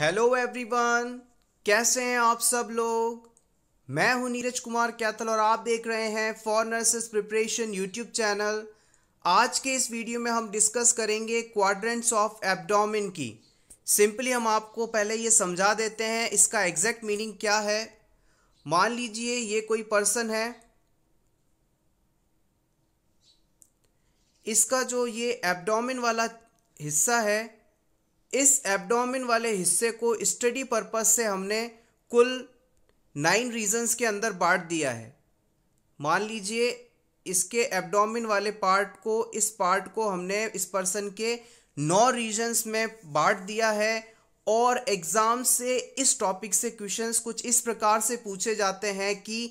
Hello everyone कैसे हैं आप सब लोग मैं हूं नीरज कुमार कैथल और आप देख रहे हैं for nurses preparation YouTube channel आज के इस वीडियो में हम डिस्कस करेंगे क्वाड्रेंट्स ऑफ एब्डोमिन की सिंपली हम आपको पहले ये समझा देते हैं इसका एग्जैक्ट मीनिंग क्या है मान लीजिए ये कोई पर्सन है इसका जो ये एब्डोमिन वाला हिस्सा है इस एब्डोमिन वाले हिस्से को स्टडी पर्पस से हमने कुल नाइन रीजन्स के अंदर बांट दिया है मान लीजिए इसके एब्डोमिन वाले पार्ट को इस पार्ट को हमने इस पर्सन के नौ रीजन्स में बांट दिया है और एग्ज़ाम से इस टॉपिक से क्वेश्चंस कुछ इस प्रकार से पूछे जाते हैं कि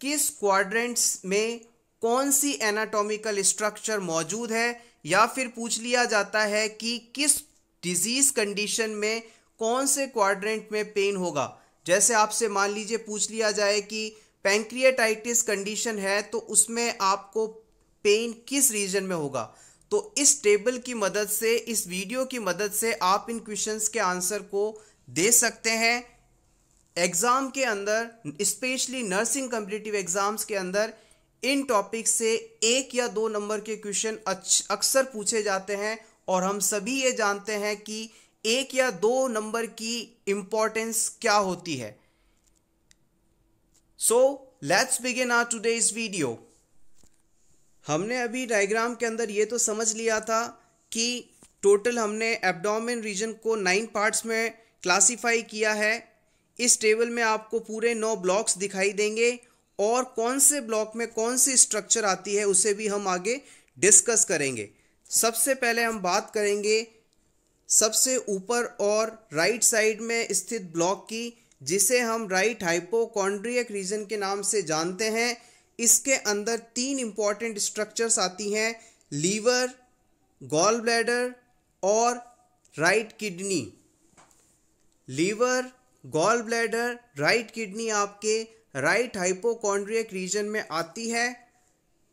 किस क्वाड्रेंट्स में कौन सी एनाटॉमिकल स्ट्रक्चर मौजूद है या फिर पूछ लिया जाता है कि किस डिजीज कंडीशन में कौन से क्वाड्रेंट में पेन होगा जैसे आपसे मान लीजिए पूछ लिया जाए कि पैंक्रियाटाइटिस कंडीशन है तो उसमें आपको पेन किस रीजन में होगा तो इस टेबल की मदद से इस वीडियो की मदद से आप इन क्वेश्चंस के आंसर को दे सकते हैं एग्ज़ाम के अंदर स्पेशली नर्सिंग कम्पिटिटिव एग्ज़ाम्स के अंदर इन टॉपिक से एक या दो नंबर के क्वेश्चन अक्सर पूछे जाते हैं और हम सभी ये जानते हैं कि एक या दो नंबर की इंपॉर्टेंस क्या होती है सो लेट्स बिगिन आर इस वीडियो हमने अभी डायग्राम के अंदर ये तो समझ लिया था कि टोटल हमने एब्डोमेन रीजन को नाइन पार्ट्स में क्लासिफाई किया है इस टेबल में आपको पूरे नौ ब्लॉक्स दिखाई देंगे और कौन से ब्लॉक में कौन सी स्ट्रक्चर आती है उसे भी हम आगे डिस्कस करेंगे सबसे पहले हम बात करेंगे सबसे ऊपर और राइट साइड में स्थित ब्लॉक की जिसे हम राइट हाइपोकॉन्ड्रियक रीजन के नाम से जानते हैं इसके अंदर तीन इंपॉर्टेंट स्ट्रक्चर्स आती हैं लीवर गॉल ब्लैडर और right kidney liver gallbladder right kidney आपके राइट हाइपोकॉन्ड्रियक रीजन में आती है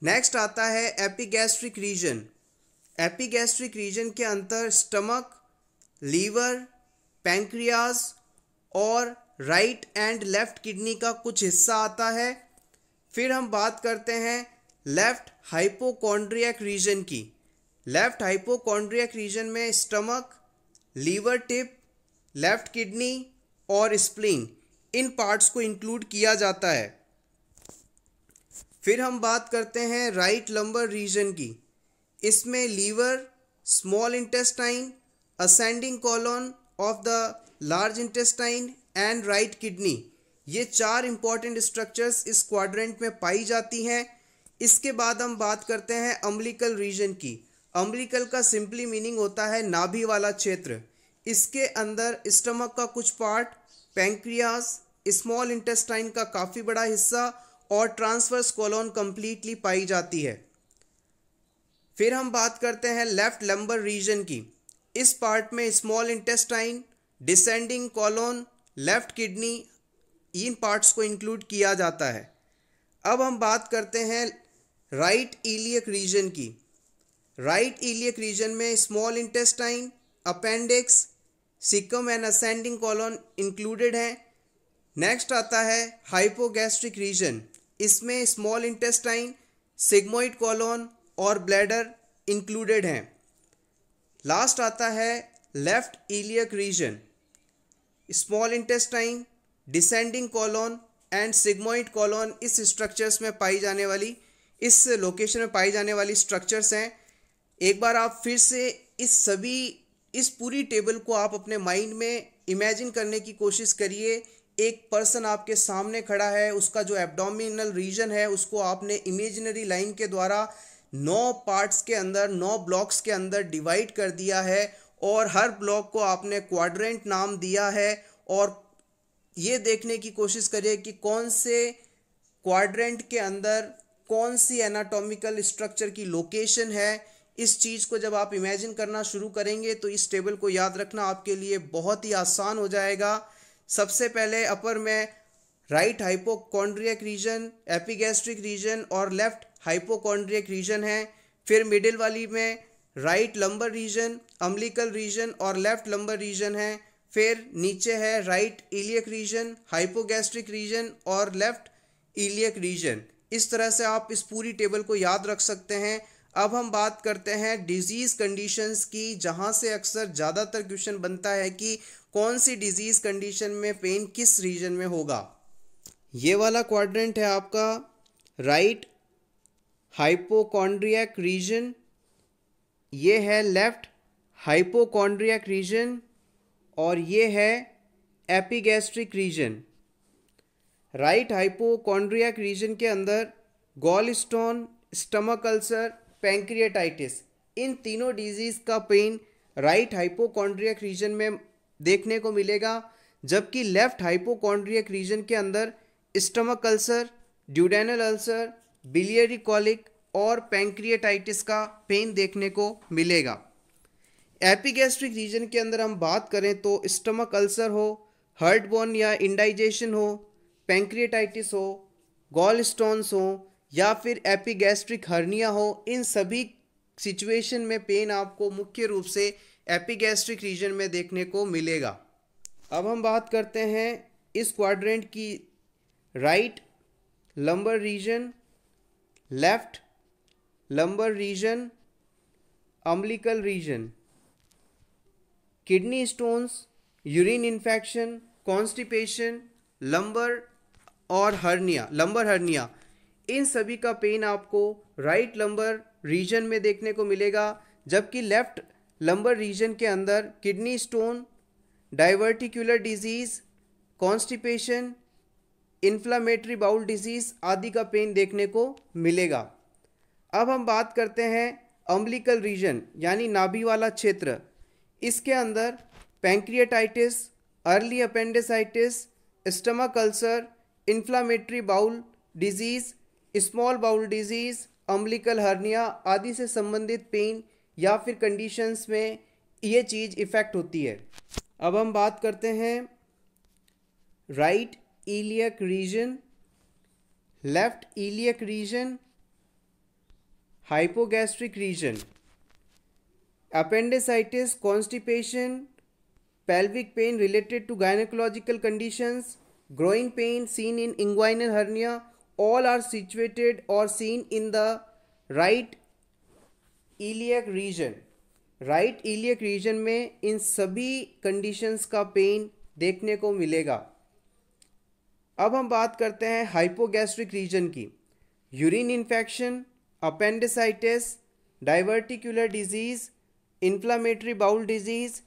नेक्स्ट आता है एपिगैस्ट्रिक रीजन एपिगैस्ट्रिक रीजन के अंतर स्टमक लीवर पैंक्रियाज और राइट एंड लेफ्ट किडनी का कुछ हिस्सा आता है फिर हम बात करते हैं लेफ्ट हाइपोकॉन्ड्रियक रीजन की लेफ्ट हाइपोकॉन्ड्रियक रीजन में stomach liver tip left kidney और स्प्लिन इन पार्ट्स को इंक्लूड किया जाता है फिर हम बात करते हैं राइट लंबर रीजन की इसमें liver small intestine ascending colon of the large intestine and right kidney ये चार इंपॉर्टेंट स्ट्रक्चर्स इस क्वाड्रेंट में पाई जाती हैं इसके बाद हम बात करते हैं अम्बलिकल रीजन की अम्बलिकल का सिंपली मीनिंग होता है नाभि वाला क्षेत्र इसके अंदर स्टमक का कुछ पार्ट पैंक्रियाज स्मॉल इंटेस्टाइन का काफ़ी बड़ा हिस्सा और ट्रांसवर्स कॉलोन कम्प्लीटली पाई जाती है फिर हम बात करते हैं लेफ्ट लंबर रीजन की इस पार्ट में small intestine descending colon left kidney इन पार्ट्स को इंक्लूड किया जाता है अब हम बात करते हैं राइट इलियक रीजन की राइट इलियक रीजन में small intestine appendix caecum and ascending colon included हैं नेक्स्ट आता है हाइपोगैस्ट्रिक रीजन इसमें स्मॉल इंटेस्टाइन सिग्मोइड कॉलोन और ब्लैडर इंक्लूडेड हैं लास्ट आता है left iliac region small intestine descending colon and sigmoid colon इस स्ट्रक्चर्स में पाई जाने वाली इस लोकेशन में पाई जाने वाली स्ट्रक्चर्स हैं एक बार आप फिर से इस सभी इस पूरी टेबल को आप अपने माइंड में इमेजिन करने की कोशिश करिए एक पर्सन आपके सामने खड़ा है उसका जो एब्डोमिनल रीजन है उसको आपने इमेजिनरी लाइन के द्वारा नौ पार्ट्स के अंदर नौ ब्लॉक्स के अंदर डिवाइड कर दिया है और हर ब्लॉक को आपने क्वाड्रेंट नाम दिया है और ये देखने की कोशिश करिए कि कौन से क्वाड्रेंट के अंदर कौन सी एनाटॉमिकल स्ट्रक्चर की लोकेशन है इस चीज़ को जब आप इमेजिन करना शुरू करेंगे तो इस टेबल को याद रखना आपके लिए बहुत ही आसान हो जाएगा सबसे पहले अपर में right hypochondriac region epigastric region और लेफ्ट हाइपोकॉन्ड्रियक रीजन है फिर मिडिल वाली में right lumbar region umbilical region और लेफ्ट लंबर रीजन है फिर नीचे है right iliac region hypogastric region और लेफ्ट इलियक रीजन इस तरह से आप इस पूरी टेबल को याद रख सकते हैं अब हम बात करते हैं डिजीज़ कंडीशंस की जहां से अक्सर ज़्यादातर क्वेश्चन बनता है कि कौन सी डिजीज़ कंडीशन में पेन किस रीजन में होगा ये वाला क्वाड्रेंट है आपका राइट हाइपोकॉन्ड्रियक रीजन ये है लेफ्ट हाइपोकॉन्ड्रियक रीजन और ये है epigastric region right hypochondriac region के अंदर gallstone stomach ulcer pancreatitis इन तीनों डिजीज़ का पेन राइट हाइपोकॉन्ड्रियक रीजन में देखने को मिलेगा जबकि लेफ्ट हाइपोकॉन्ड्रियक रीजन के अंदर stomach ulcer duodenal ulcer biliary colic और पेंक्रियाटाइटिस का पेन देखने को मिलेगा एपिगैस्ट्रिक रीजन के अंदर हम बात करें तो स्टमक अल्सर हो हर्ट बोन या इंडाइजेशन हो पेंक्रियाटाइटिस हो गॉल स्टोन्स हो या फिर एपिगैस्ट्रिक हर्निया हो इन सभी सिचुएशन में पेन आपको मुख्य रूप से एपिगैस्ट्रिक रीजन में देखने को मिलेगा अब हम बात करते हैं इस क्वाड्रेंट की right lumbar region left lumbar region umbilical region kidney stones urine infection constipation lumbar और हर्निया लंबर हर्निया इन सभी का पेन आपको राइट लंबर रीजन में देखने को मिलेगा जबकि लेफ्ट लंबर रीजन के अंदर kidney stone diverticular disease constipation inflammatory bowel disease आदि का पेन देखने को मिलेगा अब हम बात करते हैं अम्बलिकल रीजन यानी नाभि वाला क्षेत्र इसके अंदर pancreatitis early appendicitis stomach ulcer inflammatory bowel disease small bowel disease umbilical hernia आदि से संबंधित पेन या फिर कंडीशंस में ये चीज़ इफ़ेक्ट होती है अब हम बात करते हैं right iliac region left iliac region hypogastric region appendicitis constipation pelvic pain related to gynecological conditions growing pain seen in inguinal hernia all are situated or seen in the right iliac region right iliac region में इन सभी conditions का pain देखने को मिलेगा अब हम बात करते हैं हाइपोगैस्ट्रिक रीजन की urine infection appendicitis diverticular disease inflammatory bowel disease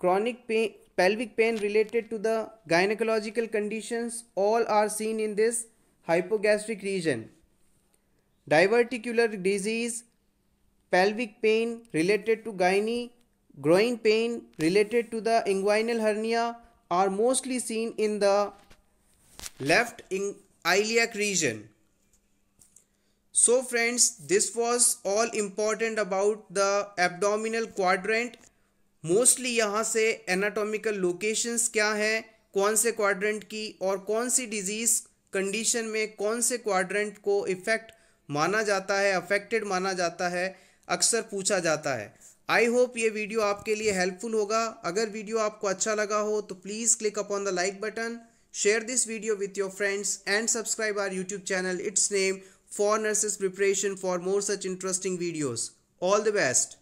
chronic pelvic pain related to the gynaecological conditions all are seen in this hypogastric region diverticular disease pelvic pain related to gynae growing pain related to the inguinal hernia are mostly seen in the left in iliac region so friends this was all important about the abdominal quadrant mostly यहाँ से anatomical locations क्या है कौन से quadrant की और कौन सी डिजीज़ कंडीशन में कौन से क्वाड्रेंट को इफ़ेक्ट माना जाता है अफेक्टेड माना जाता है अक्सर पूछा जाता है आई होप ये वीडियो आपके लिए हेल्पफुल होगा अगर वीडियो आपको अच्छा लगा हो तो please click upon the like button Share this video with your friends and subscribe our YouTube channel. Its name for Nurses Preparation for more such interesting videos. All the best.